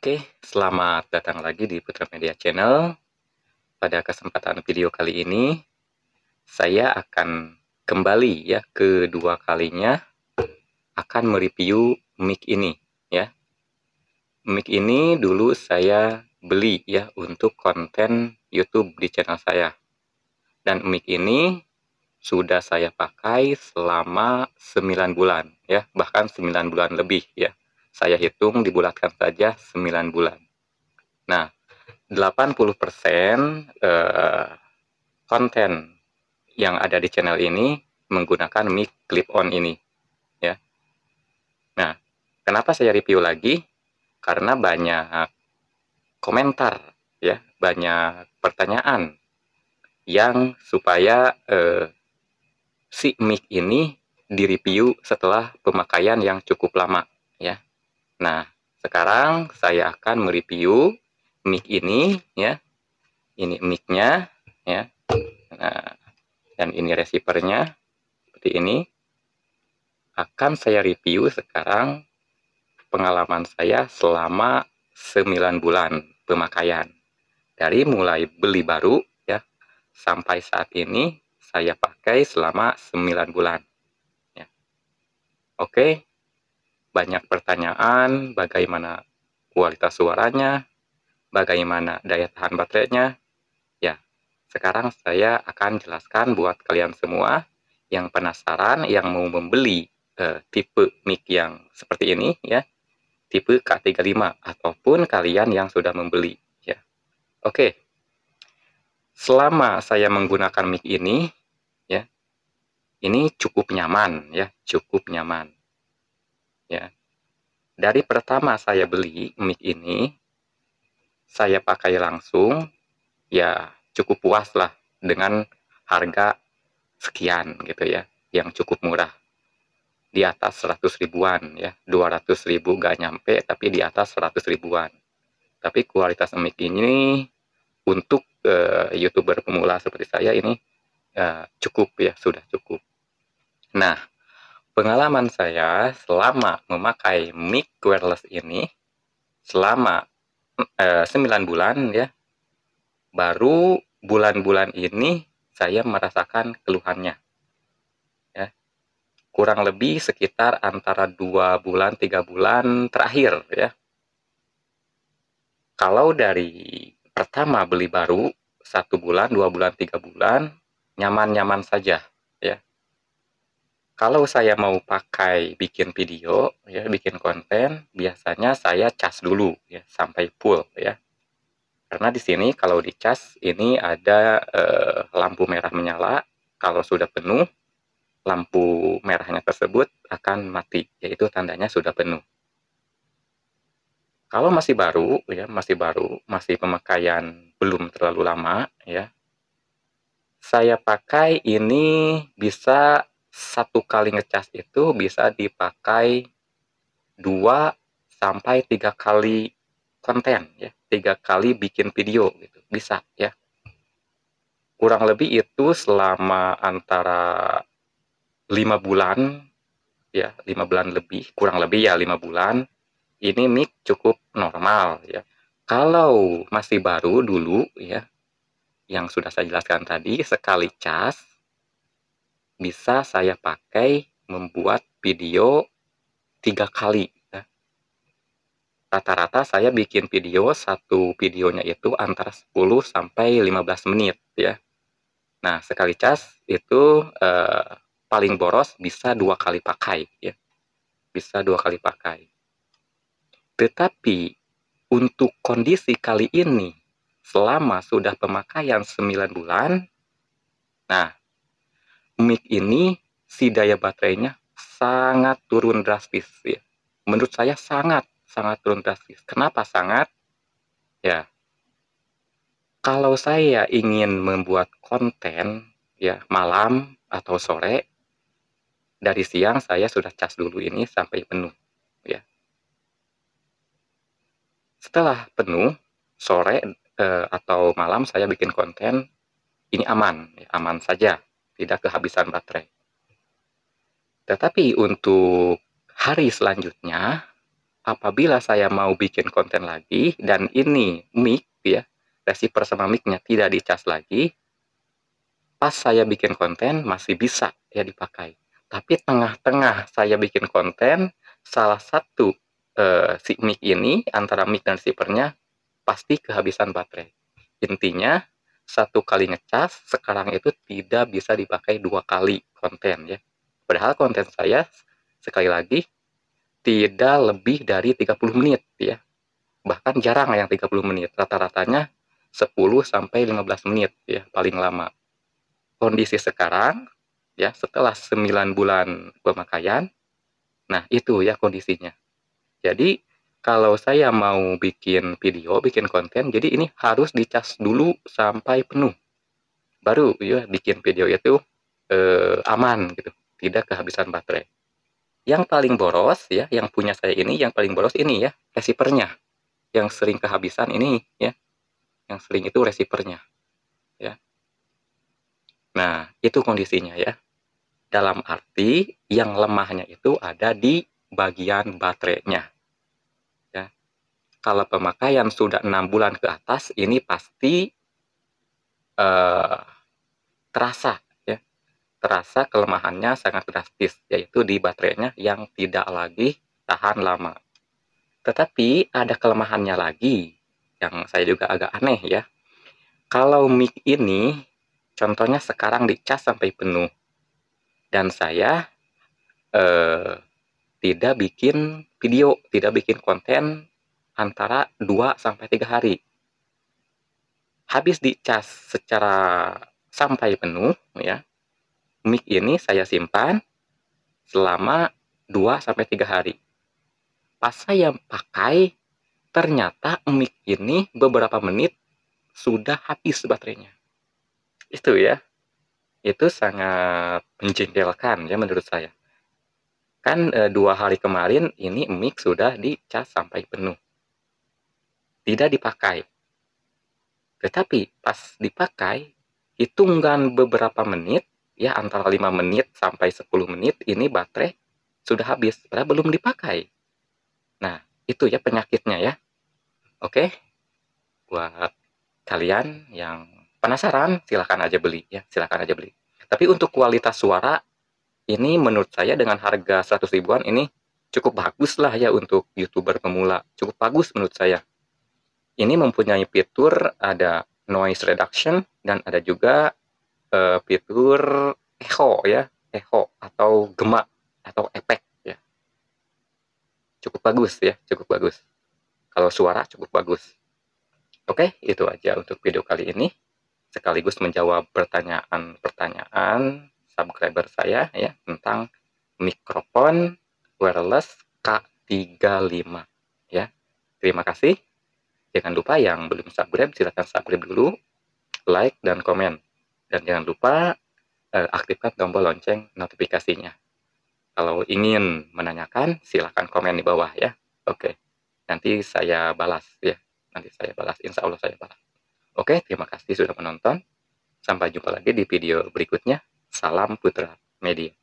Oke, selamat datang lagi di Putra Media Channel. Pada kesempatan video kali ini, saya akan kembali ya kedua kalinya akan mereview mic ini ya. Mic ini dulu saya beli ya untuk konten YouTube di channel saya. Dan mic ini sudah saya pakai selama 9 bulan ya, bahkan 9 bulan lebih ya saya hitung dibulatkan saja 9 bulan. Nah, 80% eh, konten yang ada di channel ini menggunakan mic clip-on ini. ya. Nah, kenapa saya review lagi? Karena banyak komentar, ya, banyak pertanyaan yang supaya eh, si mic ini direview setelah pemakaian yang cukup lama. Nah, sekarang saya akan mereview mic ini ya. Ini micnya ya. Nah, dan ini receiver-nya seperti ini. Akan saya review sekarang pengalaman saya selama 9 bulan pemakaian. Dari mulai beli baru ya sampai saat ini saya pakai selama 9 bulan. Ya. Oke, banyak pertanyaan bagaimana kualitas suaranya, bagaimana daya tahan baterainya. Ya, sekarang saya akan jelaskan buat kalian semua yang penasaran, yang mau membeli eh, tipe mic yang seperti ini ya, tipe K35 ataupun kalian yang sudah membeli ya. Oke. Selama saya menggunakan mic ini ya, ini cukup nyaman ya, cukup nyaman Ya. Dari pertama saya beli mic ini, saya pakai langsung, ya cukup puas lah dengan harga sekian gitu ya, yang cukup murah. Di atas 100 ribuan ya, 200 ribu gak nyampe tapi di atas 100 ribuan. Tapi kualitas mic ini untuk uh, YouTuber pemula seperti saya ini uh, cukup ya, sudah cukup. Nah, pengalaman saya selama memakai mic wireless ini selama eh, 9 bulan ya. Baru bulan-bulan ini saya merasakan keluhannya. Ya. Kurang lebih sekitar antara dua bulan tiga bulan terakhir ya. Kalau dari pertama beli baru satu bulan, dua bulan, tiga bulan, nyaman-nyaman saja kalau saya mau pakai bikin video ya bikin konten biasanya saya cas dulu ya sampai full ya karena di sini kalau di cas ini ada eh, lampu merah menyala kalau sudah penuh lampu merahnya tersebut akan mati yaitu tandanya sudah penuh kalau masih baru ya masih baru masih pemakaian belum terlalu lama ya saya pakai ini bisa satu kali ngecas itu bisa dipakai dua sampai tiga kali konten ya tiga kali bikin video gitu bisa ya kurang lebih itu selama antara lima bulan ya lima bulan lebih kurang lebih ya lima bulan ini mic cukup normal ya kalau masih baru dulu ya yang sudah saya jelaskan tadi sekali cas bisa saya pakai membuat video tiga kali. Ya. Rata-rata saya bikin video, satu videonya itu antara 10 sampai 15 menit ya. Nah, sekali cas itu eh, paling boros bisa dua kali pakai ya. Bisa dua kali pakai. Tetapi untuk kondisi kali ini selama sudah pemakaian 9 bulan, nah mic ini si daya baterainya sangat turun drastis ya. Menurut saya sangat sangat turun drastis. Kenapa sangat? Ya. Kalau saya ingin membuat konten ya malam atau sore dari siang saya sudah cas dulu ini sampai penuh ya. Setelah penuh sore eh, atau malam saya bikin konten ini aman, ya, aman saja tidak kehabisan baterai. Tetapi untuk hari selanjutnya, apabila saya mau bikin konten lagi dan ini mic ya, receiver sama micnya tidak dicas lagi, pas saya bikin konten masih bisa ya dipakai. Tapi tengah-tengah saya bikin konten, salah satu eh, si mic ini antara mic dan receivernya pasti kehabisan baterai. Intinya satu kali ngecas sekarang itu tidak bisa dipakai dua kali konten ya. Padahal konten saya sekali lagi tidak lebih dari 30 menit ya. Bahkan jarang yang 30 menit, rata-ratanya 10 sampai 15 menit ya paling lama. Kondisi sekarang ya setelah 9 bulan pemakaian nah itu ya kondisinya. Jadi kalau saya mau bikin video, bikin konten, jadi ini harus dicas dulu sampai penuh. Baru ya bikin video itu eh, aman gitu, tidak kehabisan baterai. Yang paling boros ya, yang punya saya ini, yang paling boros ini ya, resipernya, Yang sering kehabisan ini ya, yang sering itu resipernya. Ya. Nah, itu kondisinya ya. Dalam arti yang lemahnya itu ada di bagian baterainya kalau pemakaian sudah enam bulan ke atas ini pasti uh, terasa ya terasa kelemahannya sangat drastis yaitu di baterainya yang tidak lagi tahan lama tetapi ada kelemahannya lagi yang saya juga agak aneh ya kalau mic ini contohnya sekarang dicas sampai penuh dan saya uh, tidak bikin video tidak bikin konten antara 2 sampai 3 hari. Habis dicas secara sampai penuh ya. Mic ini saya simpan selama 2 sampai 3 hari. Pas saya pakai ternyata mic ini beberapa menit sudah habis baterainya. Itu ya. Itu sangat menjengkelkan ya menurut saya. Kan e, dua hari kemarin ini mic sudah dicas sampai penuh tidak dipakai. Tetapi pas dipakai, hitungan beberapa menit, ya antara 5 menit sampai 10 menit, ini baterai sudah habis, padahal belum dipakai. Nah, itu ya penyakitnya ya. Oke, buat kalian yang penasaran, silahkan aja beli ya, silahkan aja beli. Tapi untuk kualitas suara, ini menurut saya dengan harga 100 ribuan ini cukup bagus lah ya untuk youtuber pemula. Cukup bagus menurut saya ini mempunyai fitur ada noise reduction dan ada juga uh, fitur echo ya, echo atau gema atau efek ya. Cukup bagus ya, cukup bagus. Kalau suara cukup bagus. Oke, itu aja untuk video kali ini. Sekaligus menjawab pertanyaan-pertanyaan subscriber saya ya tentang mikrofon wireless K35 ya. Terima kasih. Jangan lupa yang belum subscribe, silahkan subscribe dulu, like, dan komen. Dan jangan lupa eh, aktifkan tombol lonceng notifikasinya. Kalau ingin menanyakan, silahkan komen di bawah ya. Oke, nanti saya balas ya. Nanti saya balas, insya Allah saya balas. Oke, terima kasih sudah menonton. Sampai jumpa lagi di video berikutnya. Salam Putra Media.